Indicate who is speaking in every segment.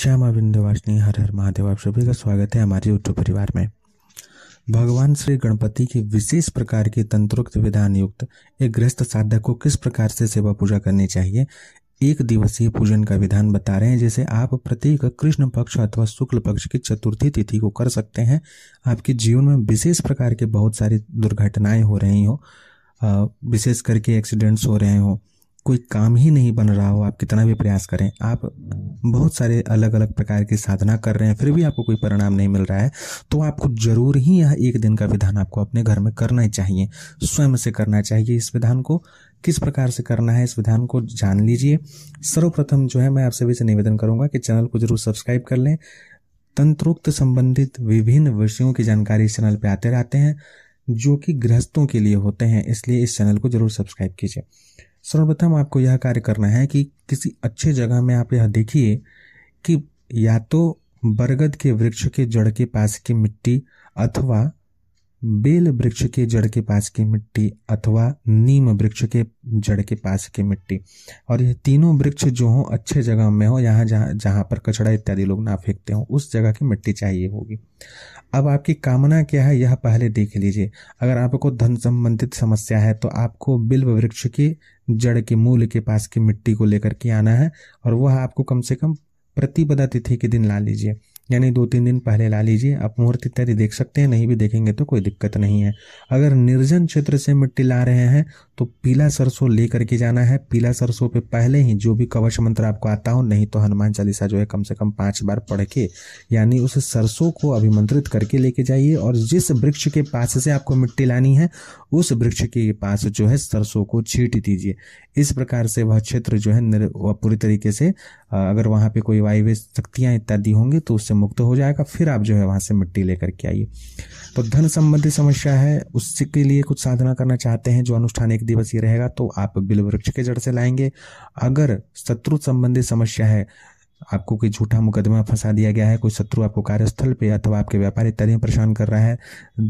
Speaker 1: श्यामा बिंदुवासिनी हर हर महादेव आप सभी का स्वागत है हमारे यूट्यूब परिवार में भगवान श्री गणपति के विशेष प्रकार के तंत्रोक्त विधान युक्त एक गृहस्थ साधक को किस प्रकार से सेवा पूजा करनी चाहिए एक दिवसीय पूजन का विधान बता रहे हैं जैसे आप प्रत्येक कृष्ण पक्ष अथवा शुक्ल पक्ष की चतुर्थी तिथि को कर सकते हैं आपके जीवन में विशेष प्रकार के बहुत सारी दुर्घटनाएं हो रही हो विशेष करके एक्सीडेंट्स हो रहे हों कोई काम ही नहीं बन रहा हो आप कितना भी प्रयास करें आप बहुत सारे अलग अलग प्रकार की साधना कर रहे हैं फिर भी आपको कोई परिणाम नहीं मिल रहा है तो आपको जरूर ही यह एक दिन का विधान आपको अपने घर में करना ही चाहिए स्वयं से करना चाहिए इस विधान को किस प्रकार से करना है इस विधान को जान लीजिए सर्वप्रथम जो है मैं आप सभी से निवेदन करूंगा कि चैनल को जरूर सब्सक्राइब कर लें तंत्रोक्त संबंधित विभिन्न विषयों की जानकारी इस चैनल पर आते रहते हैं जो कि गृहस्थों के लिए होते हैं इसलिए इस चैनल को जरूर सब्सक्राइब कीजिए सर्वप्रथम आपको यह कार्य करना है कि किसी अच्छे जगह में आप यह देखिए कि या तो बरगद के वृक्ष के जड़ के पास की मिट्टी अथवा बेल वृक्ष के जड़ के पास की मिट्टी अथवा नीम वृक्ष के जड़ के पास की मिट्टी और ये तीनों वृक्ष जो हो अच्छे जगह में हो यहाँ जहाँ जहाँ पर कचड़ा इत्यादि लोग ना फेंकते हो उस जगह की मिट्टी चाहिए होगी अब आपकी कामना क्या है यह पहले देख लीजिए अगर आपको धन संबंधित समस्या है तो आपको बिल्व वृक्ष के जड़ के मूल के पास की मिट्टी को लेकर के आना है और वह आपको कम से कम प्रतिपदा तिथि के दिन ला लीजिए यानी दो तीन दिन पहले ला लीजिए आप मुहूर्त इत्यादि देख सकते हैं नहीं भी देखेंगे तो कोई दिक्कत नहीं है अगर निर्जन क्षेत्र से मिट्टी ला रहे हैं तो पीला सरसों ले करके जाना है पीला सरसों पे पहले ही जो भी कवच मंत्र आपको आता हो नहीं तो हनुमान चालीसा जो है कम से कम पांच बार पढ़ के यानी उस सरसों को अभिमंत्रित करके लेके जाइए और जिस वृक्ष के पास से आपको मिट्टी लानी है उस वृक्ष के पास जो है सरसों को छीट दीजिए इस प्रकार से वह क्षेत्र जो है पूरी तरीके से अगर वहाँ पे कोई वायु शक्तियाँ इत्यादि होंगी तो उससे मुक्त हो जाएगा फिर आप जो है वहाँ से मिट्टी लेकर के आइए तो धन संबंधी समस्या है उसके लिए कुछ साधना करना चाहते हैं जो अनुष्ठान एक दिवस ये रहेगा तो आप बिल वृक्ष के जड़ से लाएंगे अगर शत्रु संबंधी समस्या है आपको कोई झूठा मुकदमा फंसा दिया गया है कोई शत्रु आपको कार्यस्थल पे अथवा आपके व्यापारिक तरह परेशान कर रहा है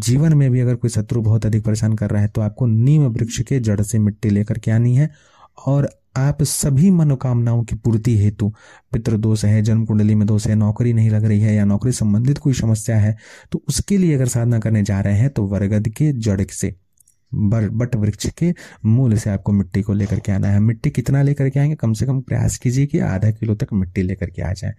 Speaker 1: जीवन में भी अगर कोई शत्रु बहुत अधिक परेशान कर रहा है तो आपको नीम वृक्ष के जड़ से मिट्टी लेकर के आनी है और आप सभी मनोकामनाओं की पूर्ति हेतु पितृदोष है जन्म कुंडली में दोष है नौकरी नहीं लग रही है या नौकरी संबंधित कोई समस्या है तो उसके लिए अगर साधना करने जा रहे हैं तो वरगद के जड़ से बर बट वृक्ष के मूल से आपको मिट्टी को लेकर के आना है मिट्टी कितना लेकर के आएंगे कम से कम प्रयास कीजिए कि आधा किलो तक मिट्टी लेकर के आ जाए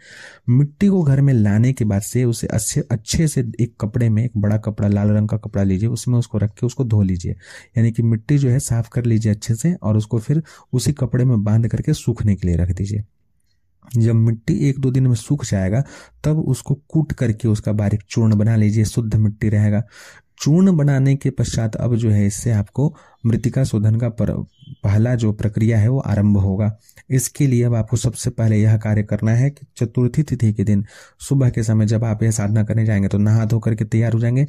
Speaker 1: मिट्टी को घर में लाने के बाद से उसे अच्छे अच्छे से एक कपड़े में एक बड़ा कपड़ा लाल रंग का कपड़ा लीजिए उसमें उसको रख के उसको धो लीजिए यानी कि मिट्टी जो है साफ कर लीजिए अच्छे से और उसको फिर उसी कपड़े में बांध करके सूखने के लिए रख दीजिए जब मिट्टी एक दो दिन में सूख जाएगा तब उसको कूट करके उसका बारीक चूर्ण बना लीजिए शुद्ध मिट्टी रहेगा चूर्ण बनाने के पश्चात अब जो है इससे आपको मृतिका शोधन का पर, पहला जो प्रक्रिया है वो आरंभ होगा इसके लिए अब आपको सबसे पहले यह कार्य करना है कि चतुर्थी तिथि के दिन सुबह के समय जब आप यह साधना करने जाएंगे तो नहा धो करके तैयार हो जाएंगे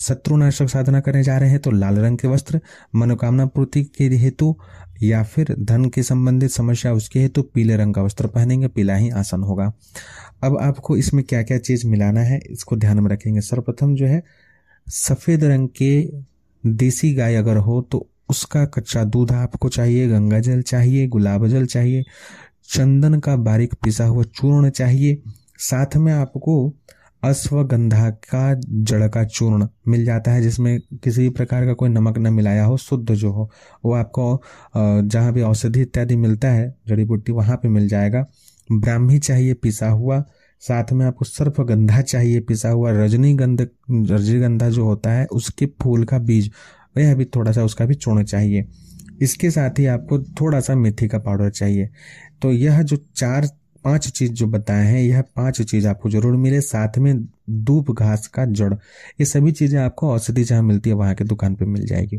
Speaker 1: शत्रुनाशक साधना करने जा रहे हैं तो लाल रंग के वस्त्र मनोकामना पूर्ति के हेतु या फिर धन के संबंधित समस्या उसके हेतु पीले रंग का वस्त्र पहनेंगे पीला ही आसन होगा अब आपको इसमें क्या क्या चीज़ मिलाना है इसको ध्यान में रखेंगे सर्वप्रथम जो है सफ़ेद रंग के देसी गाय अगर हो तो उसका कच्चा दूध आपको चाहिए गंगा जल चाहिए गुलाब जल चाहिए चंदन का बारीक पिसा हुआ चूर्ण चाहिए साथ में आपको अश्वगंधा का जड़ का चूर्ण मिल जाता है जिसमें किसी भी प्रकार का कोई नमक न मिलाया हो शुद्ध जो हो वो आपको जहाँ भी औषधि इत्यादि मिलता है जड़ी बूटी वहाँ पे मिल जाएगा ब्राह्मी चाहिए पिसा हुआ साथ में आपको गंधा चाहिए पिसा हुआ रजनीगंध रजनीगंधा जो होता है उसके फूल का बीज वह भी थोड़ा सा उसका भी चूर्ण चाहिए इसके साथ ही आपको थोड़ा सा मेथी का पाउडर चाहिए तो यह जो चार पांच चीज जो बताए हैं यह पांच चीज आपको जरूर मिले साथ में दूब घास का जड़ ये सभी चीजें आपको औषधि जहाँ मिलती है वहाँ के दुकान पे मिल जाएगी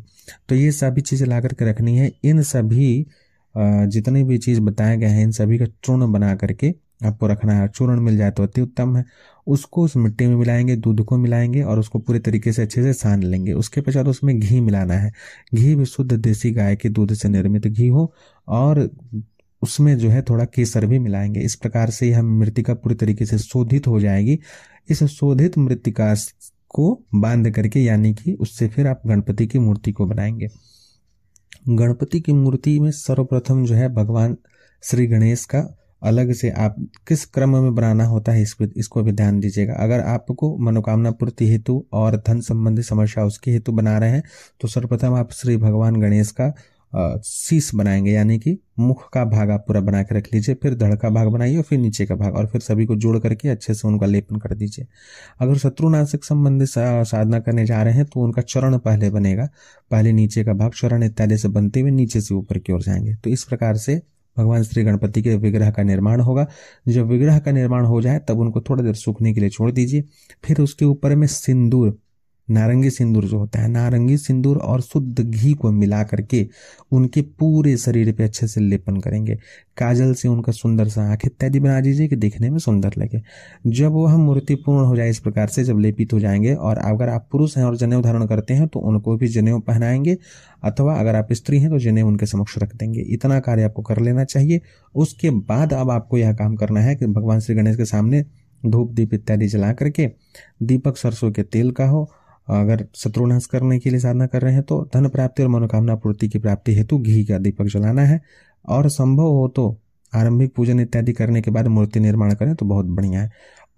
Speaker 1: तो ये सभी चीजें ला करके रखनी है इन सभी जितने भी चीज बताए गए हैं इन सभी का चूर्ण बना करके आपको रखना है चूर्ण मिल जाए तो अति उत्तम है उसको उस मिट्टी में मिलाएंगे दूध को मिलाएंगे और उसको पूरे तरीके से अच्छे से सान लेंगे उसके पश्चात उसमें घी मिलाना है घी भी शुद्ध देसी गाय के दूध से निर्मित घी हो और उसमें जो है थोड़ा केसर भी मिलाएंगे इस प्रकार से यह मृतिका पूरी तरीके से शोधित हो जाएगी इस शोधित मृतिका को बांध करके यानी कि उससे फिर आप गणपति की मूर्ति को बनाएंगे गणपति की मूर्ति में सर्वप्रथम जो है भगवान श्री गणेश का अलग से आप किस क्रम में बनाना होता है इस पर इसको भी ध्यान दीजिएगा अगर आपको मनोकामना पूर्ति हेतु और धन संबंधी समस्या उसके हेतु बना रहे हैं तो सर्वप्रथम आप श्री भगवान गणेश का शीश बनाएंगे यानी कि मुख का भाग आप पूरा बना के रख लीजिए फिर धड़ का भाग बनाइए और फिर नीचे का भाग और फिर सभी को जोड़ करके अच्छे से उनका लेपन कर दीजिए अगर शत्रुनाशक संबंधी साधना करने जा रहे हैं तो उनका चरण पहले बनेगा पहले नीचे का भाग चरण इत्यादि से बनते हुए नीचे से ऊपर की ओर जाएंगे तो इस प्रकार से भगवान श्री गणपति के विग्रह का निर्माण होगा जब विग्रह का निर्माण हो जाए तब उनको थोड़ा देर सूखने के लिए छोड़ दीजिए फिर उसके ऊपर में सिंदूर नारंगी सिंदूर जो होता है नारंगी सिंदूर और शुद्ध घी को मिला करके उनके पूरे शरीर पे अच्छे से लेपन करेंगे काजल से उनका सुंदर सा आँख इत्यादि बना दीजिए कि देखने में सुंदर लगे जब वह मूर्ति पूर्ण हो जाए इस प्रकार से जब लेपित हो जाएंगे और अगर आप पुरुष हैं और जनेऊ धारण करते हैं तो उनको भी जनेऊ पहनाएंगे अथवा अगर आप स्त्री हैं तो जनेऊ उनके समक्ष रख देंगे इतना कार्य आपको कर लेना चाहिए उसके बाद अब आपको यह काम करना है कि भगवान श्री गणेश के सामने धूप दीप इत्यादि जला करके दीपक सरसों के तेल का हो अगर शत्रुनाश करने के लिए साधना कर रहे हैं तो धन प्राप्ति और मनोकामना पूर्ति की प्राप्ति हेतु घी का दीपक जलाना है और संभव हो तो आरंभिक पूजन इत्यादि करने के बाद मूर्ति निर्माण करें तो बहुत बढ़िया है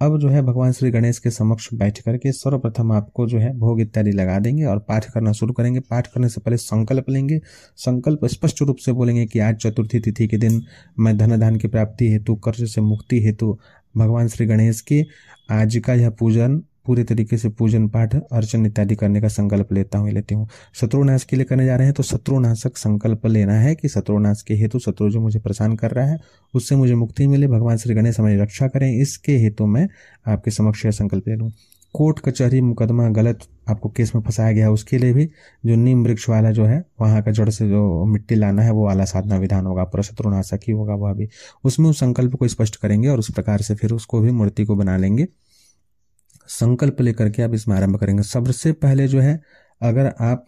Speaker 1: अब जो है भगवान श्री गणेश के समक्ष बैठ करके सर्वप्रथम आपको जो है भोग इत्यादि लगा देंगे और पाठ करना शुरू करेंगे पाठ करने से पहले संकल्प लेंगे संकल्प स्पष्ट रूप से बोलेंगे कि आज चतुर्थी तिथि के दिन मैं धन धान की प्राप्ति हेतु कर्ज से मुक्ति हेतु भगवान श्री गणेश के आज का यह पूजन पूरे तरीके से पूजन पाठ अर्चन इत्यादि करने का संकल्प लेता हूँ लेती हूँ शत्रुनाश के लिए करने जा रहे हैं तो शत्रुनाशक संकल्प लेना है कि शत्रुनाश के हेतु शत्रु जो मुझे परेशान कर रहा है उससे मुझे मुक्ति मिले भगवान श्री गणेश हमारी रक्षा करें इसके हेतु मैं आपके समक्ष यह संकल्प ले लूँ कोर्ट कचहरी मुकदमा गलत आपको केस में फंसाया गया उसके लिए भी जो नीम वृक्ष वाला जो है वहाँ का जड़ से जो मिट्टी लाना है वो वाला साधना विधान होगा पूरा शत्रुनाशक ही होगा वह भी उसमें उस संकल्प को स्पष्ट करेंगे और उस प्रकार से फिर उसको भी मूर्ति को बना लेंगे संकल्प लेकर के आप इसमें आरंभ करेंगे सबसे पहले जो है अगर आप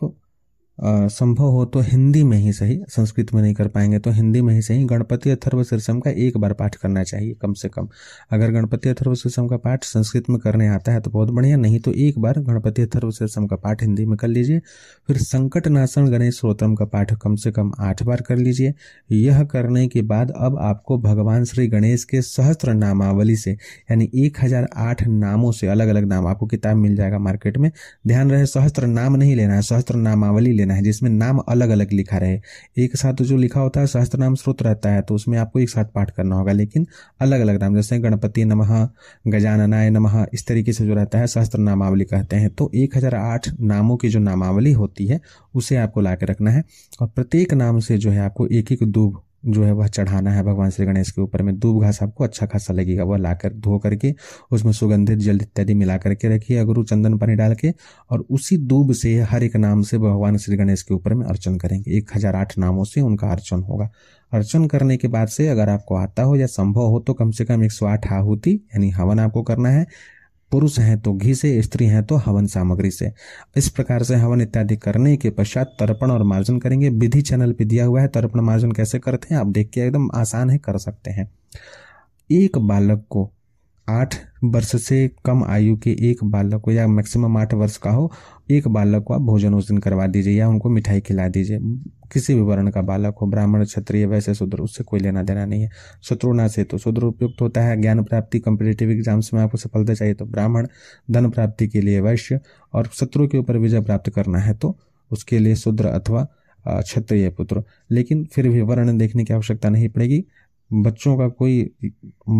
Speaker 1: संभव हो तो हिंदी में ही सही संस्कृत में नहीं कर पाएंगे तो हिंदी में ही सही गणपति अथर्व शीर्षम का एक बार पाठ करना चाहिए कम से कम अगर गणपति अथर्व शीर्षम का पाठ संस्कृत में करने आता है तो बहुत बढ़िया नहीं तो एक बार गणपति अथर्व शीर्षम का पाठ हिंदी में कर लीजिए फिर संकट नाशन गणेश स्रोत्रम का पाठ कम से कम आठ बार कर लीजिए यह करने के बाद अब आपको भगवान श्री गणेश के सहस्त्र नामावली से यानी एक हजार आठ नामों से अलग अलग नाम आपको किताब मिल जाएगा मार्केट में ध्यान रहे सहस्त्र नाम नहीं लेना है सहस्त्र नामावली देना है जिसमें नाम अलग अलग लिखा रहे एक साथ जो लिखा होता है सहस्त्र नाम स्रोत रहता है तो उसमें आपको एक साथ पाठ करना होगा लेकिन अलग अलग नाम जैसे गणपति नमः गजाननाय नमः इस तरीके से जो रहता है सहस्त्र नामावली कहते हैं तो एक नामों की जो नामावली होती है उसे आपको ला रखना है और प्रत्येक नाम से जो है आपको एक एक दो जो है वह चढ़ाना है भगवान श्री गणेश के ऊपर में दूब घास आपको अच्छा खासा लगेगा वह लाकर धो करके उसमें सुगंधित जल इत्यादि मिला करके रखिए अगरू चंदन पानी डाल के और उसी दूब से हर एक नाम से भगवान श्री गणेश के ऊपर में अर्चन करेंगे एक हजार आठ नामों से उनका अर्चन होगा अर्चन करने के बाद से अगर आपको आता हो या संभव हो तो कम से कम एक सौ आठ आहुति यानी हवन आपको करना है पुरुष हैं तो घी से स्त्री हैं तो हवन सामग्री से इस प्रकार से हवन इत्यादि करने के पश्चात तर्पण और मार्जन करेंगे विधि चैनल पे दिया हुआ है तर्पण मार्जन कैसे करते हैं आप देख के एकदम आसान है कर सकते हैं एक बालक को आठ वर्ष से कम आयु के एक बालक को या मैक्सिमम आठ वर्ष का हो एक बालक को आप भोजन भोजन करवा दीजिए या उनको मिठाई खिला दीजिए किसी भी वर्ण का बालक हो ब्राह्मण क्षत्रिय वैसे शूद्र उससे कोई लेना देना नहीं है शत्रुना से तो शूद्र उपयुक्त होता है ज्ञान प्राप्ति कम्पिटेटिव एग्जाम्स में आपको सफलता चाहिए तो ब्राह्मण धन प्राप्ति के लिए वैश्य और शत्रु के ऊपर विजय प्राप्त करना है तो उसके लिए शूद्र अथवा क्षत्रिय पुत्र लेकिन फिर भी वर्ण देखने की आवश्यकता नहीं पड़ेगी बच्चों का कोई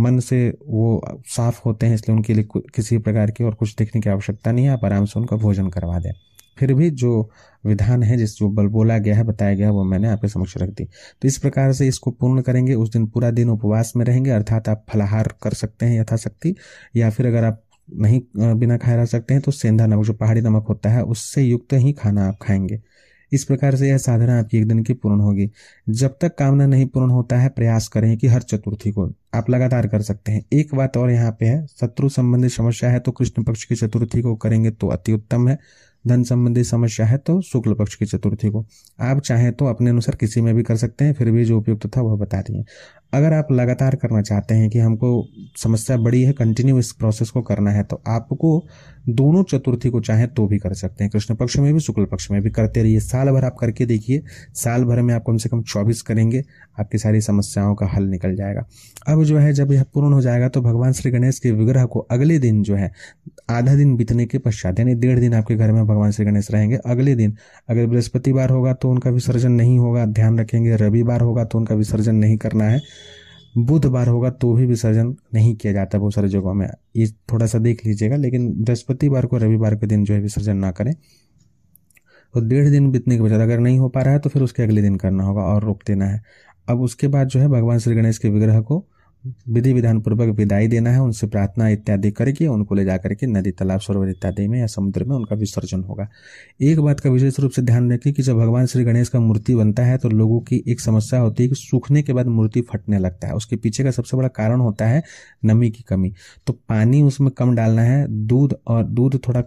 Speaker 1: मन से वो साफ होते हैं इसलिए उनके लिए किसी प्रकार की और कुछ देखने की आवश्यकता नहीं है आप आराम से उनका भोजन करवा दें फिर भी जो विधान है जिस जो बल बोला गया है बताया गया है वो मैंने आपके समक्ष रख दी तो इस प्रकार से इसको पूर्ण करेंगे उस दिन पूरा दिन उपवास में रहेंगे अर्थात आप फलाहार कर सकते हैं यथाशक्ति या फिर अगर आप नहीं बिना खाए रह सकते हैं तो सेंधा नमक जो पहाड़ी नमक होता है उससे युक्त ही खाना आप खाएंगे इस प्रकार से यह साधना आपकी एक दिन की पूर्ण होगी जब तक कामना नहीं पूर्ण होता है प्रयास करें कि हर चतुर्थी को आप लगातार कर सकते हैं एक बात और यहाँ पे है शत्रु संबंधी समस्या है तो कृष्ण पक्ष की चतुर्थी को करेंगे तो अति उत्तम है धन संबंधी समस्या है तो शुक्ल पक्ष की चतुर्थी को आप चाहें तो अपने अनुसार किसी में भी कर सकते हैं फिर भी जो उपयुक्त था वह बता दिए अगर आप लगातार करना चाहते हैं कि हमको समस्या बड़ी है कंटिन्यू इस प्रोसेस को करना है तो आपको दोनों चतुर्थी को चाहे तो भी कर सकते हैं कृष्ण पक्ष में भी शुक्ल पक्ष में भी करते रहिए साल भर आप करके देखिए साल भर में आप कम से कम चौबीस करेंगे आपकी सारी समस्याओं का हल निकल जाएगा अब जो है जब यह पूर्ण हो जाएगा तो भगवान श्री गणेश के विग्रह को अगले दिन जो है आधा दिन बीतने के पश्चात यानी डेढ़ दिन आपके घर में भगवान श्री गणेश रहेंगे अगले दिन अगर बृहस्पतिवार होगा तो उनका विसर्जन नहीं होगा ध्यान रखेंगे रविवार होगा तो उनका विसर्जन नहीं करना है बुधवार होगा तो भी विसर्जन नहीं किया जाता बहुत सारी जगहों में ये थोड़ा सा देख लीजिएगा लेकिन बृहस्पतिवार को रविवार के दिन जो है विसर्जन ना करें और डेढ़ दिन बीतने के बजाय अगर नहीं हो पा रहा है तो फिर उसके अगले दिन करना होगा और रोक देना है अब उसके बाद जो है भगवान श्री गणेश के विग्रह को विधि विधान पूर्वक विदाई देना है उनसे प्रार्थना इत्यादि करके उनको ले जाकर के नदी तालाब सरोवर इत्यादि में या समुद्र में उनका विसर्जन होगा एक बात का विशेष रूप से ध्यान रखें कि जब भगवान श्री गणेश का मूर्ति बनता है तो लोगों की एक समस्या होती है कि सूखने के बाद मूर्ति फटने लगता है उसके पीछे का सबसे बड़ा कारण होता है नमी की कमी तो पानी उसमें कम डालना है दूध और दूध थोड़ा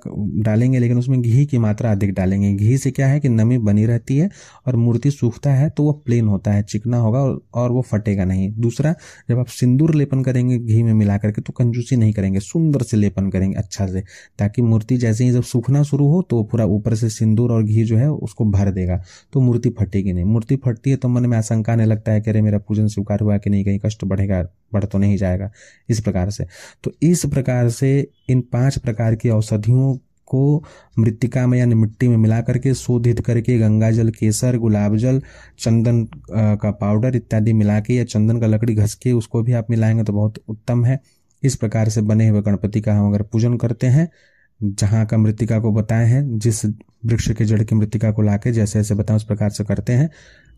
Speaker 1: डालेंगे लेकिन उसमें घी की मात्रा अधिक डालेंगे घी से क्या है कि नमी बनी रहती है और मूर्ति सूखता है तो वह प्लेन होता है चिकना होगा और वो फटेगा नहीं दूसरा जब आप सिंदूर लेपन करेंगे घी में मिला करके तो कंजूसी नहीं करेंगे सुंदर से लेपन करेंगे अच्छा से ताकि मूर्ति जैसे ही जब सूखना शुरू हो तो पूरा ऊपर से सिंदूर और घी जो है उसको भर देगा तो मूर्ति फटेगी नहीं मूर्ति फटती है तो मन में आशंका आने लगता है कि अरे मेरा पूजन स्वीकार हुआ कि नहीं कहीं कष्ट बढ़ेगा बढ़ तो नहीं जाएगा इस प्रकार से तो इस प्रकार से इन पांच प्रकार की औषधियों को मृतिका में यानी मिट्टी में मिला करके शोधित करके गंगा जल केसर गुलाब जल चंदन का पाउडर इत्यादि मिला के या चंदन का लकड़ी घस के उसको भी आप मिलाएंगे तो बहुत उत्तम है इस प्रकार से बने हुए गणपति का हम अगर पूजन करते हैं जहाँ का मृतिका को बताए हैं जिस वृक्ष के जड़ की मृतिका को लाके जैसे जैसे बताएं उस प्रकार से करते हैं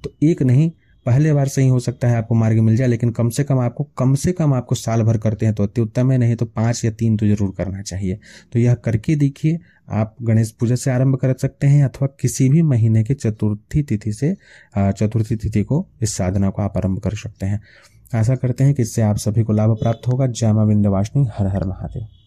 Speaker 1: तो एक नहीं पहले बार से ही हो सकता है आपको मार्ग मिल जाए लेकिन कम से कम आपको कम से कम आपको साल भर करते हैं तो अति उत्तम है नहीं तो पाँच या तीन तो जरूर करना चाहिए तो यह करके देखिए आप गणेश पूजा से आरंभ कर सकते हैं अथवा किसी भी महीने के चतुर्थी तिथि से चतुर्थी तिथि को इस साधना को आप आरंभ कर सकते हैं आशा करते हैं कि इससे आप सभी को लाभ प्राप्त होगा जय मा विंध्यवासिनी हर हर महादेव